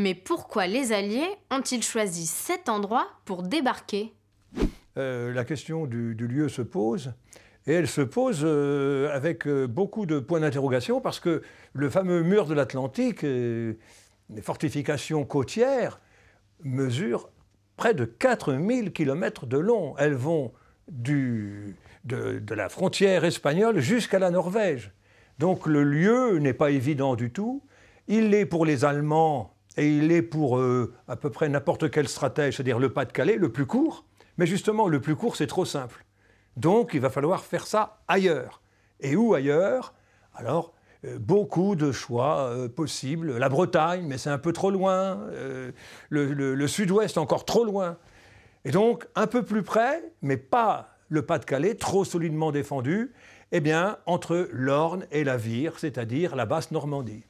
Mais pourquoi les Alliés ont-ils choisi cet endroit pour débarquer euh, La question du, lieu se pose. Et elle se pose euh, avec euh, beaucoup de points d'interrogation parce que le fameux mur de l'Atlantique, les fortifications côtières, mesurent près de 4000 km de long. Elles vont de, de la frontière espagnole jusqu'à la Norvège. Donc le lieu n'est pas évident du tout. Il l'est pour les Allemands et il est pour euh, à peu près n'importe quelle stratège, c'est-à-dire le Pas-de-Calais, le plus court. Mais justement, le plus court, c'est trop simple. Donc, il va falloir faire ça ailleurs. Et où ailleurs Alors, euh, beaucoup de choix euh, possibles. La Bretagne, mais c'est un peu trop loin. le, le sud-ouest, encore trop loin. Et donc, un peu plus près, mais pas le Pas-de-Calais, trop solidement défendu, eh bien, entre l'Orne et la Vire, c'est-à-dire la basse Normandie.